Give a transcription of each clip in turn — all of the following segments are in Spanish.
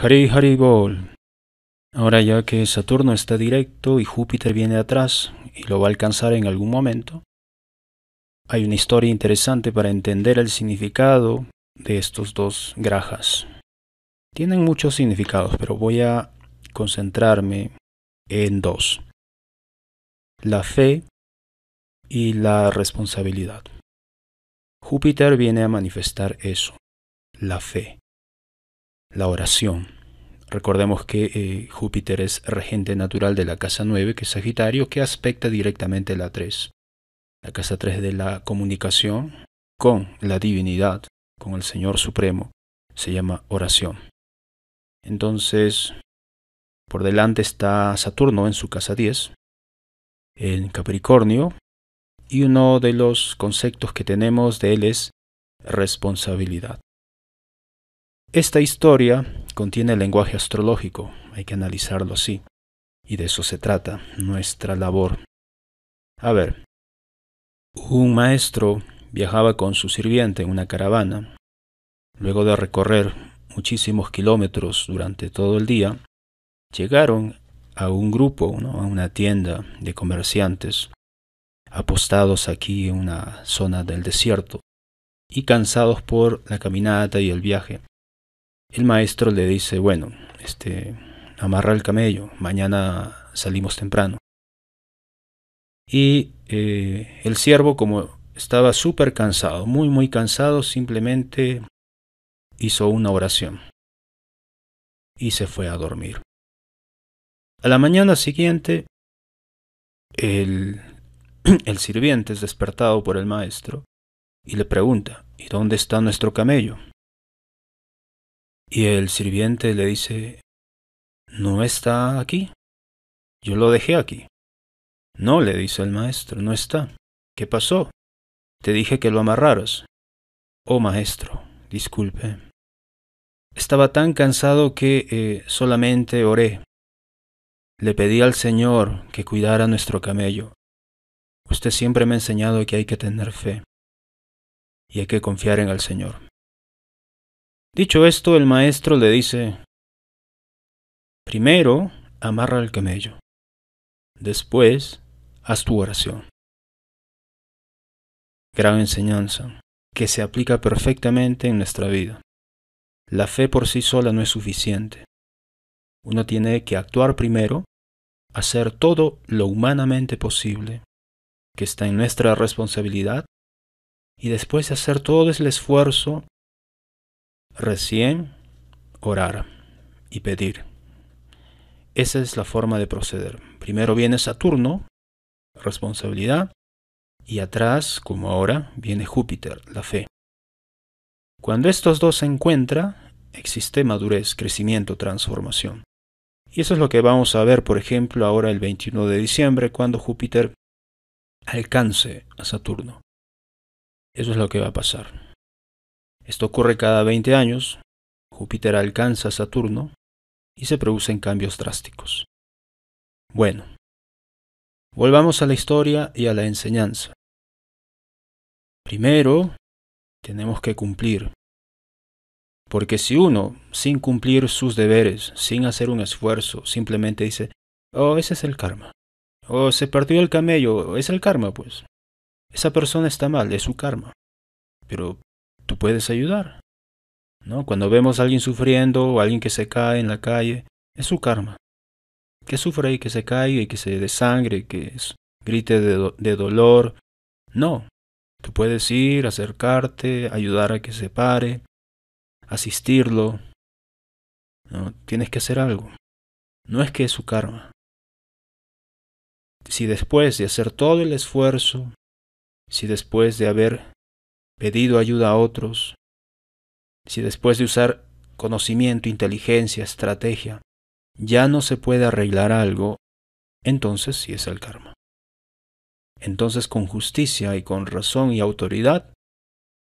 Hari Hari Bol. Ahora ya que Saturno está directo y Júpiter viene atrás y lo va a alcanzar en algún momento, hay una historia interesante para entender el significado de estos dos grajas. Tienen muchos significados, pero voy a concentrarme en dos. La fe y la responsabilidad. Júpiter viene a manifestar eso, la fe la oración. Recordemos que eh, Júpiter es regente natural de la casa 9, que es Sagitario, que aspecta directamente la 3. La casa 3 de la comunicación con la divinidad, con el Señor Supremo, se llama oración. Entonces, por delante está Saturno en su casa 10, en Capricornio, y uno de los conceptos que tenemos de él es responsabilidad. Esta historia contiene lenguaje astrológico, hay que analizarlo así, y de eso se trata nuestra labor. A ver, un maestro viajaba con su sirviente en una caravana. Luego de recorrer muchísimos kilómetros durante todo el día, llegaron a un grupo, a una tienda de comerciantes, apostados aquí en una zona del desierto, y cansados por la caminata y el viaje, el maestro le dice, bueno, este, amarra el camello, mañana salimos temprano. Y eh, el siervo, como estaba súper cansado, muy, muy cansado, simplemente hizo una oración y se fue a dormir. A la mañana siguiente, el sirviente es despertado por el maestro y le pregunta, ¿y dónde está nuestro camello? Y el sirviente le dice, no está aquí. Yo lo dejé aquí. No, le dice el maestro, no está. ¿Qué pasó? Te dije que lo amarraras. Oh maestro, disculpe. Estaba tan cansado que eh, solamente oré. Le pedí al Señor que cuidara nuestro camello. Usted siempre me ha enseñado que hay que tener fe y hay que confiar en el Señor. Dicho esto, el maestro le dice, primero amarra el camello, después haz tu oración. Gran enseñanza que se aplica perfectamente en nuestra vida. La fe por sí sola no es suficiente. Uno tiene que actuar primero, hacer todo lo humanamente posible, que está en nuestra responsabilidad, y después hacer todo el esfuerzo recién orar y pedir. Esa es la forma de proceder. Primero viene Saturno, responsabilidad, y atrás, como ahora, viene Júpiter, la fe. Cuando estos dos se encuentran, existe madurez, crecimiento, transformación. Y eso es lo que vamos a ver, por ejemplo, ahora el 21 de diciembre, cuando Júpiter alcance a Saturno. Eso es lo que va a pasar. Esto ocurre cada 20 años, Júpiter alcanza Saturno y se producen cambios drásticos. Bueno, volvamos a la historia y a la enseñanza. Primero, tenemos que cumplir. Porque si uno, sin cumplir sus deberes, sin hacer un esfuerzo, simplemente dice, oh, ese es el karma. O oh, se partió el camello, es el karma, pues. Esa persona está mal, es su karma. Pero tú puedes ayudar. ¿no? Cuando vemos a alguien sufriendo o alguien que se cae en la calle, es su karma. Que sufra y que se caiga y que se desangre, que grite de, de dolor. No, tú puedes ir, acercarte, ayudar a que se pare, asistirlo. ¿no? Tienes que hacer algo. No es que es su karma. Si después de hacer todo el esfuerzo, si después de haber pedido ayuda a otros, si después de usar conocimiento, inteligencia, estrategia, ya no se puede arreglar algo, entonces sí es el karma. Entonces con justicia y con razón y autoridad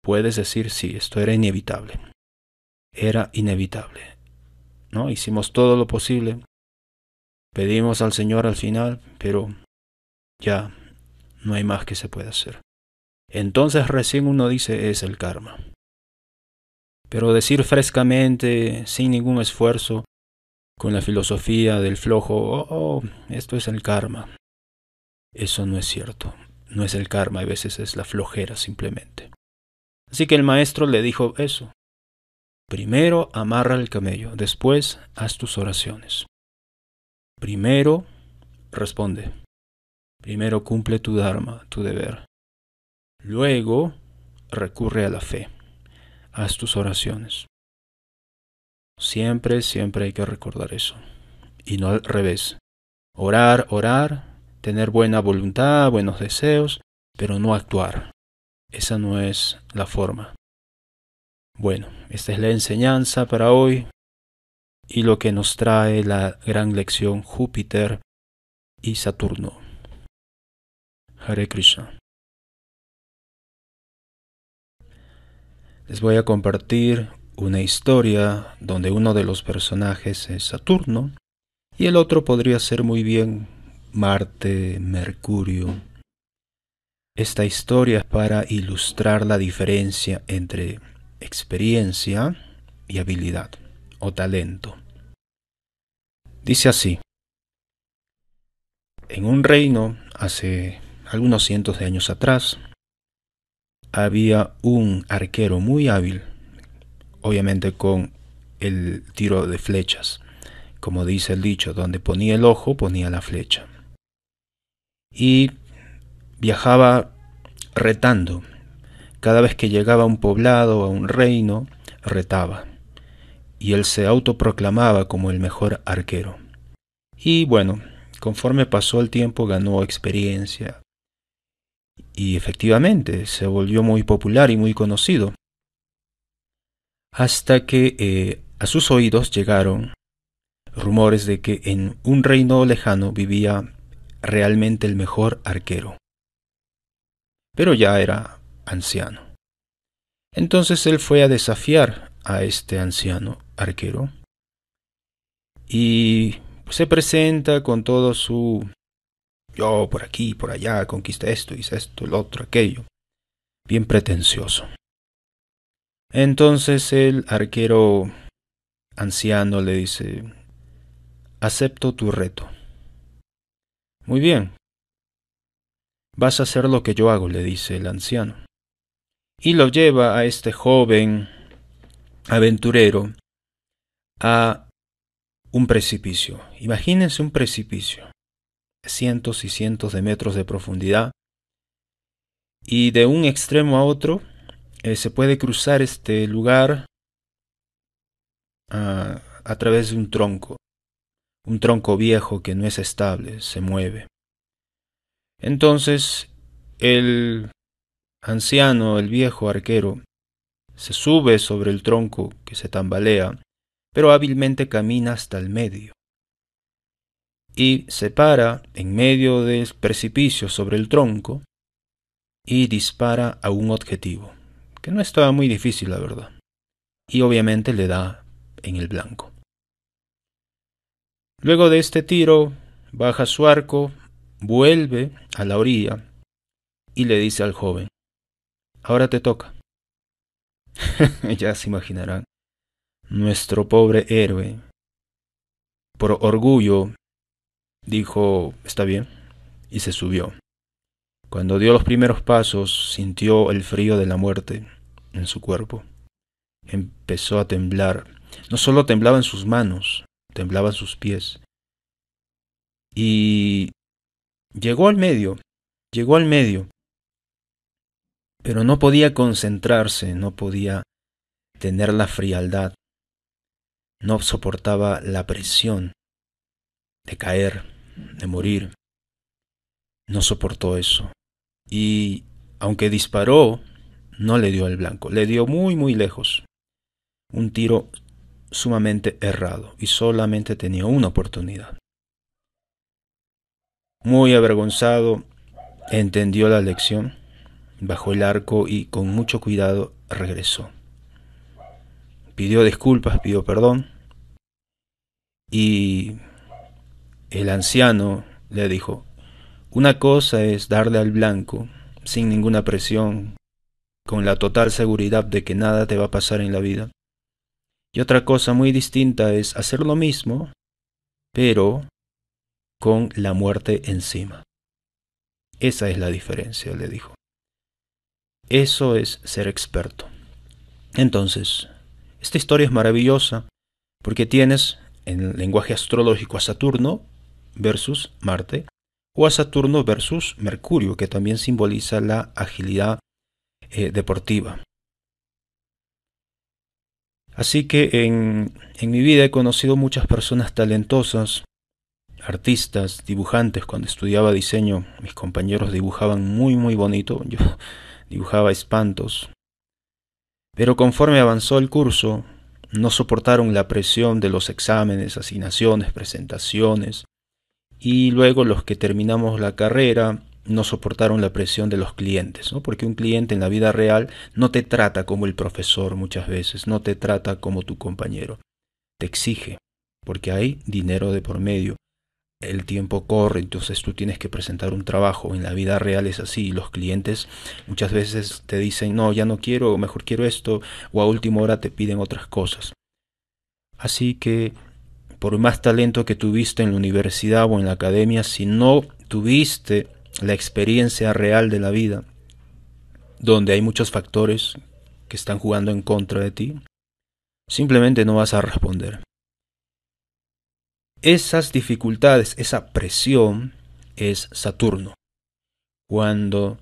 puedes decir sí, esto era inevitable. Era inevitable. ¿No? Hicimos todo lo posible. Pedimos al Señor al final, pero ya no hay más que se pueda hacer. Entonces recién uno dice es el karma. Pero decir frescamente, sin ningún esfuerzo, con la filosofía del flojo, oh, oh, esto es el karma. Eso no es cierto. No es el karma, a veces es la flojera simplemente. Así que el maestro le dijo eso. Primero amarra el camello, después haz tus oraciones. Primero responde. Primero cumple tu dharma, tu deber. Luego, recurre a la fe. Haz tus oraciones. Siempre, siempre hay que recordar eso. Y no al revés. Orar, orar, tener buena voluntad, buenos deseos, pero no actuar. Esa no es la forma. Bueno, esta es la enseñanza para hoy y lo que nos trae la gran lección Júpiter y Saturno. Hare Krishna. les voy a compartir una historia donde uno de los personajes es Saturno y el otro podría ser muy bien Marte, Mercurio. Esta historia es para ilustrar la diferencia entre experiencia y habilidad o talento. Dice así, en un reino hace algunos cientos de años atrás, había un arquero muy hábil, obviamente con el tiro de flechas, como dice el dicho, donde ponía el ojo ponía la flecha. Y viajaba retando. Cada vez que llegaba a un poblado, a un reino, retaba. Y él se autoproclamaba como el mejor arquero. Y bueno, conforme pasó el tiempo ganó experiencia, y efectivamente, se volvió muy popular y muy conocido. Hasta que eh, a sus oídos llegaron rumores de que en un reino lejano vivía realmente el mejor arquero. Pero ya era anciano. Entonces él fue a desafiar a este anciano arquero y se presenta con todo su yo por aquí, por allá, conquisté esto, hice esto, el otro, aquello. Bien pretencioso. Entonces el arquero anciano le dice, acepto tu reto. Muy bien. Vas a hacer lo que yo hago, le dice el anciano. Y lo lleva a este joven aventurero a un precipicio. Imagínense un precipicio cientos y cientos de metros de profundidad. Y de un extremo a otro eh, se puede cruzar este lugar ah, a través de un tronco, un tronco viejo que no es estable, se mueve. Entonces el anciano, el viejo arquero, se sube sobre el tronco que se tambalea, pero hábilmente camina hasta el medio y se para en medio del precipicio sobre el tronco y dispara a un objetivo, que no estaba muy difícil la verdad, y obviamente le da en el blanco. Luego de este tiro, baja su arco, vuelve a la orilla y le dice al joven, ahora te toca. ya se imaginarán, nuestro pobre héroe, por orgullo dijo, está bien, y se subió. Cuando dio los primeros pasos, sintió el frío de la muerte en su cuerpo. Empezó a temblar. No solo temblaba en sus manos, temblaba sus pies. Y llegó al medio, llegó al medio. Pero no podía concentrarse, no podía tener la frialdad. No soportaba la presión de caer de morir. No soportó eso. Y aunque disparó, no le dio el blanco, le dio muy, muy lejos. Un tiro sumamente errado y solamente tenía una oportunidad. Muy avergonzado, entendió la lección, bajó el arco y con mucho cuidado regresó. Pidió disculpas, pidió perdón y el anciano le dijo, una cosa es darle al blanco, sin ninguna presión, con la total seguridad de que nada te va a pasar en la vida. Y otra cosa muy distinta es hacer lo mismo, pero con la muerte encima. Esa es la diferencia, le dijo. Eso es ser experto. Entonces, esta historia es maravillosa porque tienes en el lenguaje astrológico a Saturno versus Marte, o a Saturno versus Mercurio, que también simboliza la agilidad eh, deportiva. Así que en, en mi vida he conocido muchas personas talentosas, artistas, dibujantes. Cuando estudiaba diseño, mis compañeros dibujaban muy, muy bonito. Yo dibujaba espantos. Pero conforme avanzó el curso, no soportaron la presión de los exámenes, asignaciones, presentaciones, y luego los que terminamos la carrera no soportaron la presión de los clientes, ¿no? porque un cliente en la vida real no te trata como el profesor muchas veces, no te trata como tu compañero, te exige, porque hay dinero de por medio, el tiempo corre, entonces tú tienes que presentar un trabajo, en la vida real es así, los clientes muchas veces te dicen, no, ya no quiero, mejor quiero esto, o a última hora te piden otras cosas. Así que por más talento que tuviste en la universidad o en la academia, si no tuviste la experiencia real de la vida, donde hay muchos factores que están jugando en contra de ti, simplemente no vas a responder. Esas dificultades, esa presión es Saturno. Cuando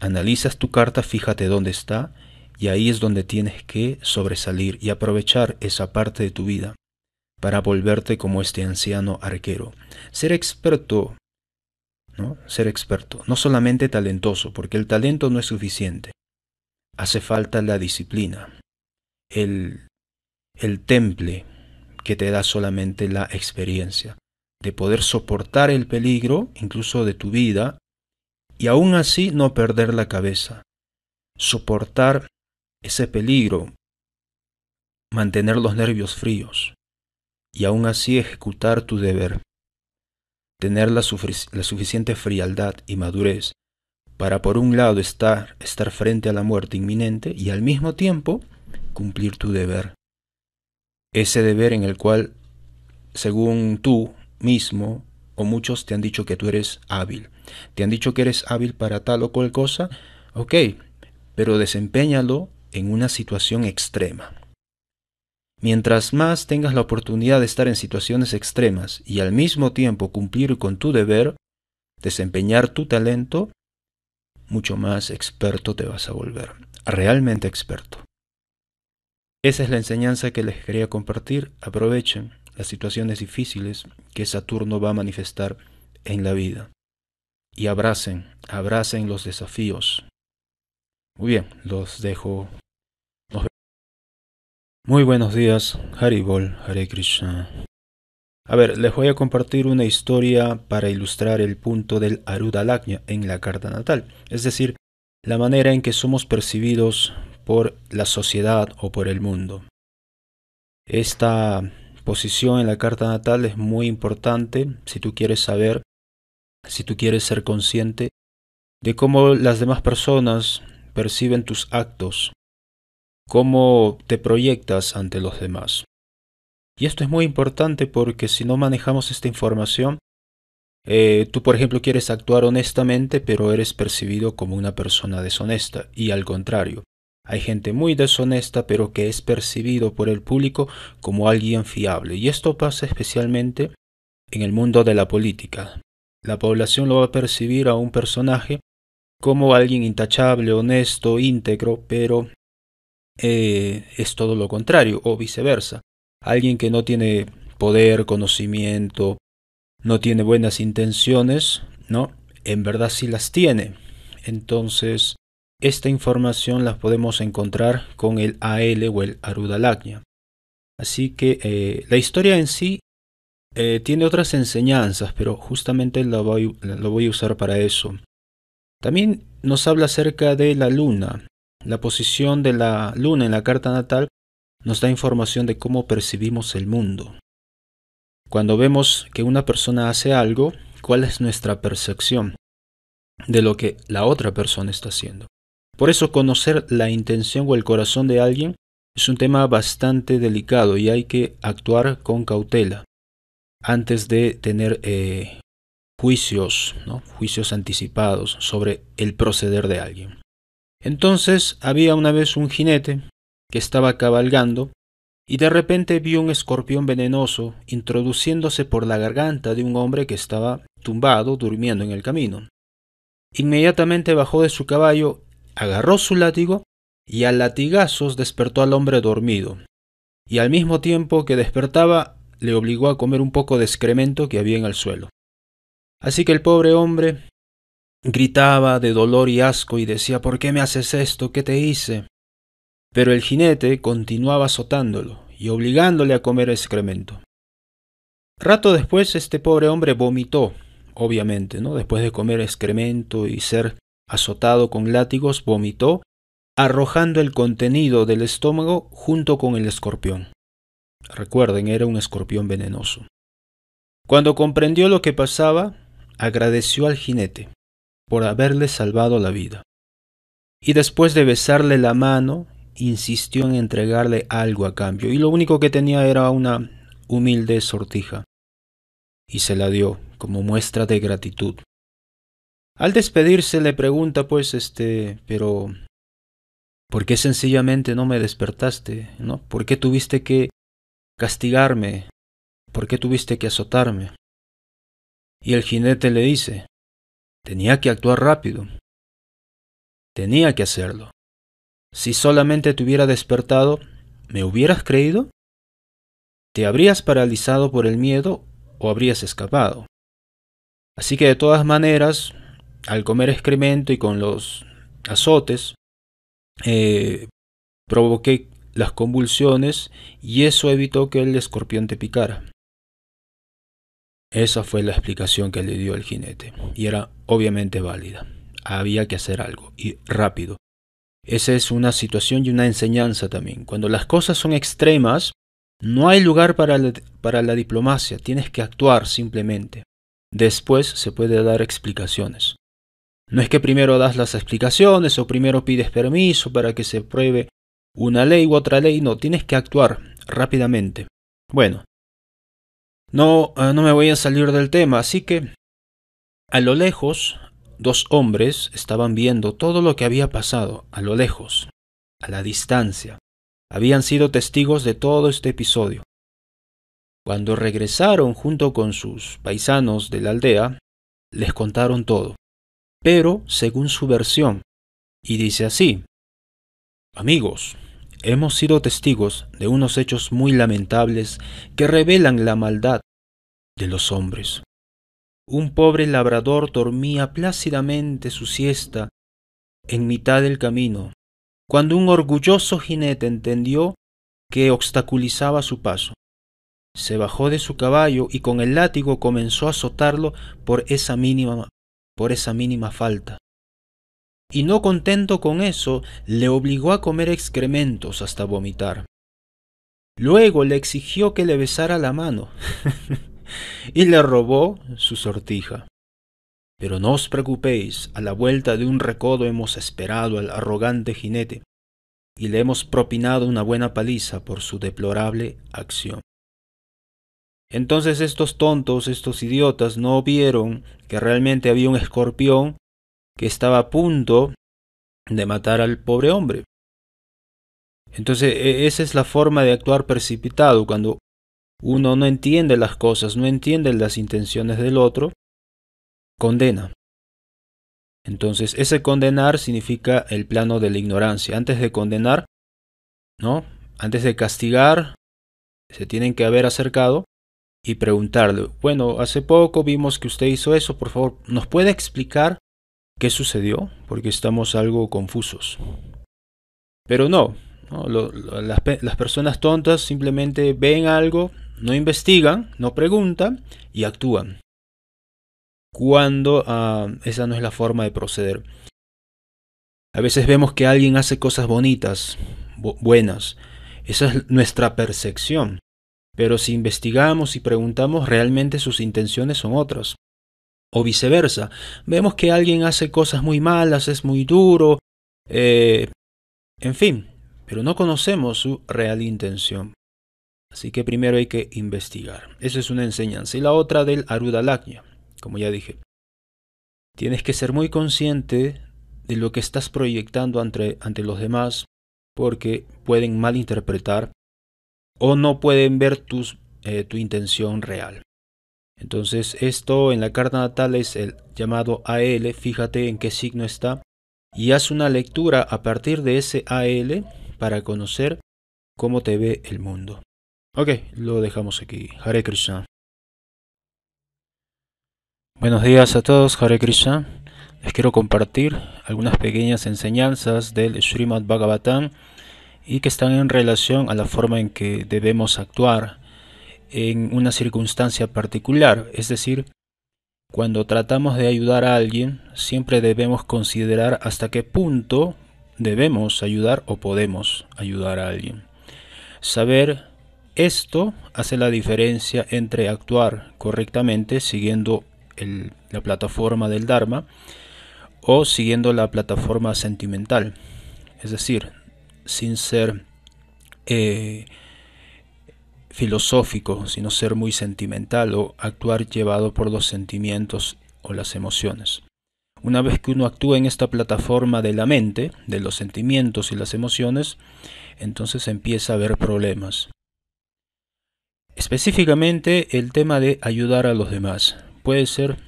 analizas tu carta, fíjate dónde está y ahí es donde tienes que sobresalir y aprovechar esa parte de tu vida para volverte como este anciano arquero. Ser experto, ¿no? Ser experto, no solamente talentoso, porque el talento no es suficiente. Hace falta la disciplina, el, el temple que te da solamente la experiencia, de poder soportar el peligro, incluso de tu vida, y aún así no perder la cabeza, soportar ese peligro, mantener los nervios fríos, y aún así ejecutar tu deber. Tener la, suficiente frialdad y madurez para por un lado estar, estar frente a la muerte inminente y al mismo tiempo cumplir tu deber. Ese deber en el cual, según tú mismo o muchos te han dicho que tú eres hábil. Te han dicho que eres hábil para tal o cual cosa, ok, pero desempeñalo en una situación extrema. Mientras más tengas la oportunidad de estar en situaciones extremas y al mismo tiempo cumplir con tu deber, desempeñar tu talento, mucho más experto te vas a volver, realmente experto. Esa es la enseñanza que les quería compartir. Aprovechen las situaciones difíciles que Saturno va a manifestar en la vida. Y abracen, abracen los desafíos. Muy bien, los dejo muy buenos días, Haribol, Hare Krishna. A ver, les voy a compartir una historia para ilustrar el punto del Arudalaknya en la carta natal, es decir, la manera en que somos percibidos por la sociedad o por el mundo. Esta posición en la carta natal es muy importante si tú quieres saber, si tú quieres ser consciente de cómo las demás personas perciben tus actos, cómo te proyectas ante los demás. Y esto es muy importante porque si no manejamos esta información, eh, tú por ejemplo quieres actuar honestamente pero eres percibido como una persona deshonesta y al contrario. Hay gente muy deshonesta pero que es percibido por el público como alguien fiable y esto pasa especialmente en el mundo de la política. La población lo va a percibir a un personaje como alguien intachable, honesto, íntegro, pero eh, es todo lo contrario, o viceversa. Alguien que no tiene poder, conocimiento, no tiene buenas intenciones, ¿no? En verdad sí las tiene. Entonces, esta información la podemos encontrar con el AL o el Arudalagna. Así que eh, la historia en sí eh, tiene otras enseñanzas, pero justamente lo voy a usar para eso. También nos habla acerca de la luna, la posición de la luna en la carta natal nos da información de cómo percibimos el mundo. Cuando vemos que una persona hace algo, ¿cuál es nuestra percepción de lo que la otra persona está haciendo? Por eso conocer la intención o el corazón de alguien es un tema bastante delicado y hay que actuar con cautela antes de tener eh, juicios, juicios anticipados sobre el proceder de alguien. Entonces había una vez un jinete que estaba cabalgando y de repente vio un escorpión venenoso introduciéndose por la garganta de un hombre que estaba tumbado durmiendo en el camino. Inmediatamente bajó de su caballo, agarró su látigo y a latigazos despertó al hombre dormido, y al mismo tiempo que despertaba le obligó a comer un poco de excremento que había en el suelo. Así que el pobre hombre Gritaba de dolor y asco y decía ¿Por qué me haces esto? ¿Qué te hice? Pero el jinete continuaba azotándolo y obligándole a comer excremento. Rato después este pobre hombre vomitó, obviamente, ¿no? Después de comer excremento y ser azotado con látigos, vomitó, arrojando el contenido del estómago junto con el escorpión. Recuerden, era un escorpión venenoso. Cuando comprendió lo que pasaba, agradeció al jinete por haberle salvado la vida. Y después de besarle la mano, insistió en entregarle algo a cambio, y lo único que tenía era una humilde sortija, y se la dio como muestra de gratitud. Al despedirse le pregunta pues este, pero ¿por qué sencillamente no me despertaste? ¿No? ¿Por qué tuviste que castigarme? ¿Por qué tuviste que azotarme? Y el jinete le dice, Tenía que actuar rápido. Tenía que hacerlo. Si solamente te hubiera despertado, ¿me hubieras creído? ¿Te habrías paralizado por el miedo o habrías escapado? Así que de todas maneras, al comer excremento y con los azotes, eh, provoqué las convulsiones y eso evitó que el escorpión te picara. Esa fue la explicación que le dio el jinete, y era obviamente válida. Había que hacer algo, y rápido. Esa es una situación y una enseñanza también. Cuando las cosas son extremas, no hay lugar para la, diplomacia, tienes que actuar simplemente. Después se puede dar explicaciones. No es que primero das las explicaciones o primero pides permiso para que se pruebe una ley u otra ley, no, tienes que actuar rápidamente. Bueno, no, eh, no me voy a salir del tema, así que a lo lejos dos hombres estaban viendo todo lo que había pasado, a lo lejos, a la distancia. Habían sido testigos de todo este episodio. Cuando regresaron junto con sus paisanos de la aldea, les contaron todo, pero según su versión, y dice así, Amigos, hemos sido testigos de unos hechos muy lamentables que revelan la maldad de los hombres. Un pobre labrador dormía plácidamente su siesta en mitad del camino, cuando un orgulloso jinete entendió que obstaculizaba su paso. Se bajó de su caballo y con el látigo comenzó a azotarlo por esa mínima, por esa mínima falta y no contento con eso, le obligó a comer excrementos hasta vomitar. Luego le exigió que le besara la mano y le robó su sortija. Pero no os preocupéis, a la vuelta de un recodo hemos esperado al arrogante jinete y le hemos propinado una buena paliza por su deplorable acción. Entonces estos tontos, estos idiotas, no vieron que realmente había un escorpión que estaba a punto de matar al pobre hombre. Entonces e, esa es la forma de actuar precipitado, cuando uno no entiende las cosas, no entiende las intenciones del otro, condena. Entonces ese condenar significa el plano de la ignorancia. Antes de condenar, ¿no? Antes de castigar, se tienen que haber acercado y preguntarle, bueno, hace poco vimos que usted hizo eso, por favor, ¿nos puede explicar qué sucedió, porque estamos algo confusos. Pero no, las, personas tontas simplemente ven algo, no investigan, no preguntan y actúan. Cuando ah, esa no es la forma de proceder. A veces vemos que alguien hace cosas bonitas, buenas. Esa es nuestra percepción. Pero si investigamos y preguntamos, realmente sus intenciones son otras o viceversa. Vemos que alguien hace cosas muy malas, es muy duro, eh, en fin, pero no conocemos su real intención. Así que primero hay que investigar. Esa es una enseñanza. Y la otra del Arudalaknya, como ya dije. Tienes que ser muy consciente de lo que estás proyectando ante, los demás porque pueden malinterpretar o no pueden ver eh, tu intención real. Entonces esto en la carta natal es el llamado AL, fíjate en qué signo está y haz una lectura a partir de ese AL para conocer cómo te ve el mundo. Ok, lo dejamos aquí. Hare Krishna. Buenos días a todos, Hare Krishna. Les quiero compartir algunas pequeñas enseñanzas del Srimad Bhagavatam y que están en relación a la forma en que debemos actuar en una circunstancia particular, es decir, cuando tratamos de ayudar a alguien, siempre debemos considerar hasta qué punto debemos ayudar o podemos ayudar a alguien. Saber esto hace la diferencia entre actuar correctamente siguiendo la plataforma del Dharma o siguiendo la plataforma sentimental. Es decir, sin ser eh, filosófico, sino ser muy sentimental o actuar llevado por los sentimientos o las emociones. Una vez que uno actúa en esta plataforma de la mente, de los sentimientos y las emociones, entonces empieza a haber problemas. Específicamente el tema de ayudar a los demás. Puede ser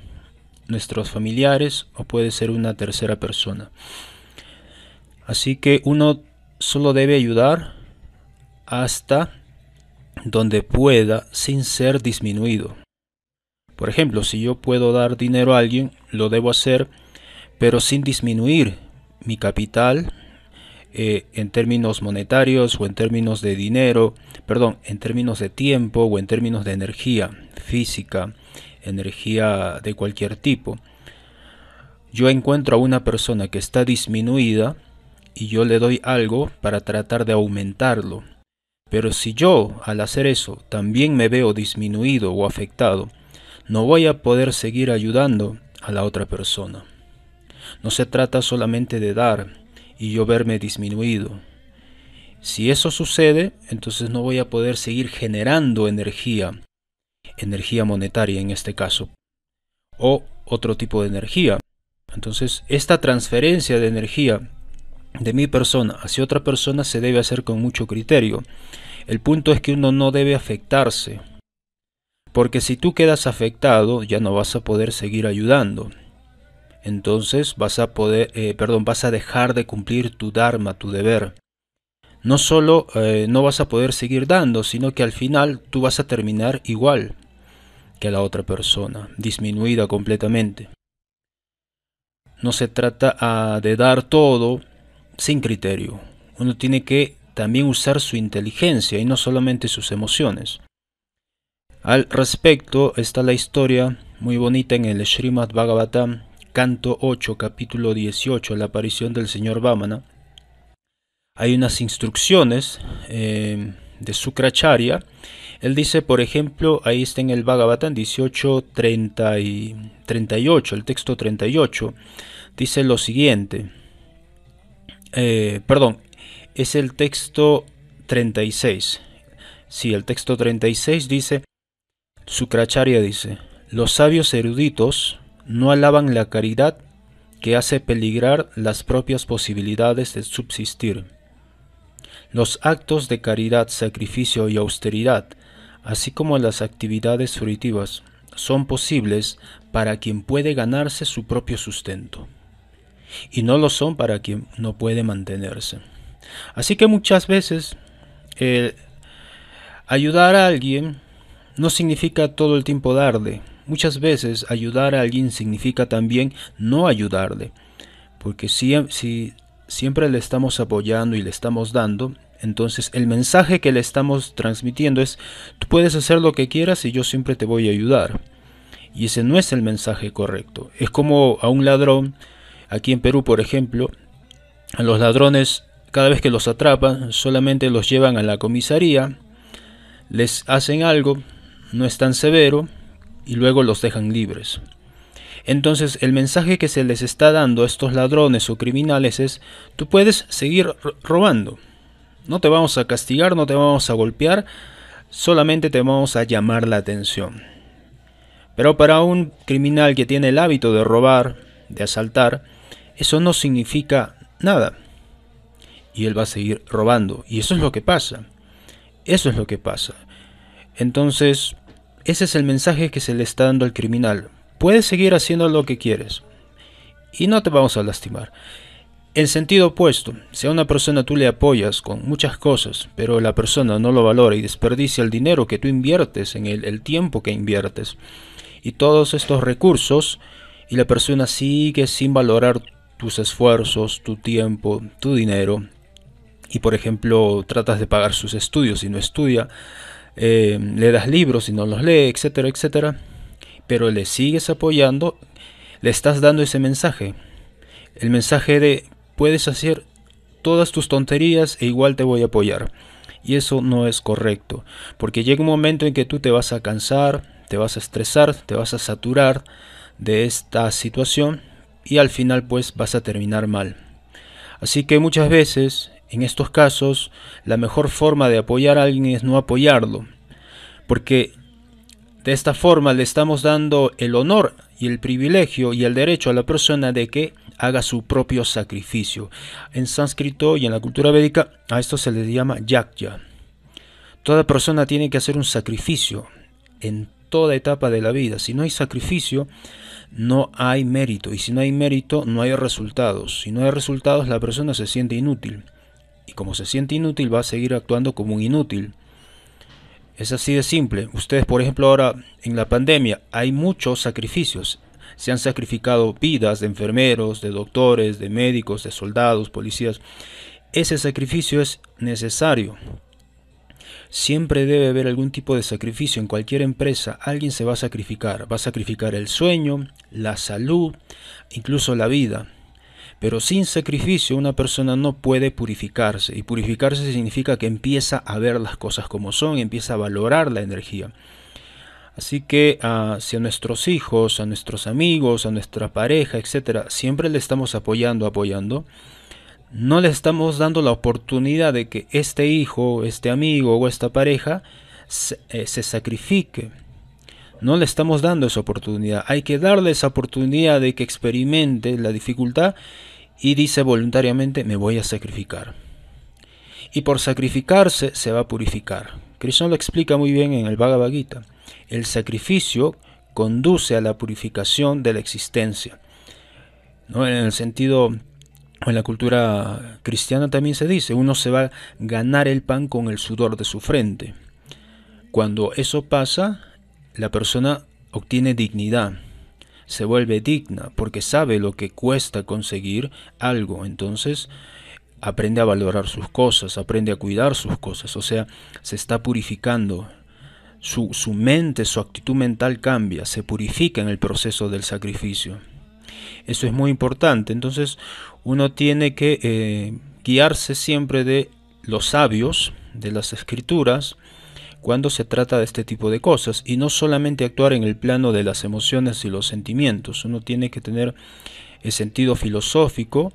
nuestros familiares o puede ser una tercera persona. Así que uno solo debe ayudar hasta donde pueda sin ser disminuido. Por ejemplo, si yo puedo dar dinero a alguien, lo debo hacer, pero sin disminuir mi capital eh, en términos monetarios o en términos de dinero, perdón, en términos de tiempo o en términos de energía física, energía de cualquier tipo. Yo encuentro a una persona que está disminuida y yo le doy algo para tratar de aumentarlo pero si yo, al hacer eso, también me veo disminuido o afectado, no voy a poder seguir ayudando a la otra persona. No se trata solamente de dar y yo verme disminuido. Si eso sucede, entonces no voy a poder seguir generando energía, energía monetaria en este caso, o otro tipo de energía. Entonces, esta transferencia de energía de mi persona hacia otra persona se debe hacer con mucho criterio. El punto es que uno no debe afectarse, porque si tú quedas afectado ya no vas a poder seguir ayudando. Entonces vas a poder, eh, perdón, vas a dejar de cumplir tu dharma, tu deber. No solo eh, no vas a poder seguir dando, sino que al final tú vas a terminar igual que la otra persona, disminuida completamente. No se trata ah, de dar todo, sin criterio. Uno tiene que también usar su inteligencia y no solamente sus emociones. Al respecto está la historia muy bonita en el Srimad Bhagavatam, canto 8, capítulo 18, la aparición del señor Vamana. Hay unas instrucciones eh, de Sukracharya. Él dice, por ejemplo, ahí está en el Bhagavatam 18, 38, el texto 38, dice lo siguiente. Eh, perdón, es el texto 36. Sí, el texto 36 dice, Sukracharya dice, los sabios eruditos no alaban la caridad que hace peligrar las propias posibilidades de subsistir. Los actos de caridad, sacrificio y austeridad, así como las actividades fruitivas, son posibles para quien puede ganarse su propio sustento y no lo son para quien no puede mantenerse. Así que muchas veces ayudar a alguien no significa todo el tiempo darle. Muchas veces ayudar a alguien significa también no ayudarle. Porque si, si siempre le estamos apoyando y le estamos dando, entonces el mensaje que le estamos transmitiendo es, tú puedes hacer lo que quieras y yo siempre te voy a ayudar. Y ese no es el mensaje correcto. Es como a un ladrón Aquí en Perú, por ejemplo, a los ladrones, cada vez que los atrapan, solamente los llevan a la comisaría, les hacen algo, no es tan severo, y luego los dejan libres. Entonces el mensaje que se les está dando a estos ladrones o criminales es, tú puedes seguir robando, no te vamos a castigar, no te vamos a golpear, solamente te vamos a llamar la atención. Pero para un criminal que tiene el hábito de robar, de asaltar, eso no significa nada. Y él va a seguir robando. Y eso es lo que pasa. Eso es lo que pasa. Entonces, ese es el mensaje que se le está dando al criminal. Puedes seguir haciendo lo que quieres. Y no te vamos a lastimar. En sentido opuesto, si a una persona tú le apoyas con muchas cosas, pero la persona no lo valora y desperdicia el dinero que tú inviertes, en el, el tiempo que inviertes, y todos estos recursos, y la persona sigue sin valorar tus esfuerzos, tu tiempo, tu dinero, y por ejemplo tratas de pagar sus estudios y no estudia, eh, le das libros y no los lee, etcétera, etcétera, pero le sigues apoyando, le estás dando ese mensaje, el mensaje de puedes hacer todas tus tonterías e igual te voy a apoyar. Y eso no es correcto, porque llega un momento en que tú te vas a cansar, te vas a estresar, te vas a saturar de esta situación y al final pues vas a terminar mal. Así que muchas veces, en estos casos, la mejor forma de apoyar a alguien es no apoyarlo, porque de esta forma le estamos dando el honor y el privilegio y el derecho a la persona de que haga su propio sacrificio. En sánscrito y en la cultura védica a esto se le llama yakya. Toda persona tiene que hacer un sacrificio en toda etapa de la vida. Si no hay sacrificio, no hay mérito. Y si no hay mérito, no hay resultados. Si no hay resultados, la persona se siente inútil. Y como se siente inútil, va a seguir actuando como un inútil. Es así de simple. Ustedes, por ejemplo, ahora en la pandemia hay muchos sacrificios. Se han sacrificado vidas de enfermeros, de doctores, de médicos, de soldados, policías. Ese sacrificio es necesario Siempre debe haber algún tipo de sacrificio. En cualquier empresa alguien se va a sacrificar. Va a sacrificar el sueño, la salud, incluso la vida. Pero sin sacrificio una persona no puede purificarse. Y purificarse significa que empieza a ver las cosas como son, empieza a valorar la energía. Así que ah, si a nuestros hijos, a nuestros amigos, a nuestra pareja, etcétera, siempre le estamos apoyando, apoyando, no le estamos dando la oportunidad de que este hijo, este amigo o esta pareja eh, se, sacrifique. No le estamos dando esa oportunidad. Hay que darle esa oportunidad de que experimente la dificultad y dice voluntariamente me voy a sacrificar. Y por sacrificarse se va a purificar. Krishna lo explica muy bien en el Bhagavad Gita. El sacrificio conduce a la purificación de la existencia. ¿no? En el sentido en la cultura cristiana también se dice, uno se va a ganar el pan con el sudor de su frente. Cuando eso pasa, la persona obtiene dignidad, se vuelve digna porque sabe lo que cuesta conseguir algo. Entonces, aprende a valorar sus cosas, aprende a cuidar sus cosas, o sea, se está purificando. Su, su, mente, su actitud mental cambia, se purifica en el proceso del sacrificio. Eso es muy importante. Entonces, uno tiene que eh, guiarse siempre de los sabios, de las escrituras, cuando se trata de este tipo de cosas y no solamente actuar en el plano de las emociones y los sentimientos. Uno tiene que tener el eh, sentido filosófico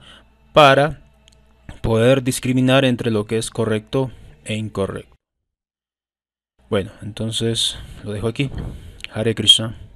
para poder discriminar entre lo que es correcto e incorrecto. Bueno, entonces lo dejo aquí. Hare Krishna.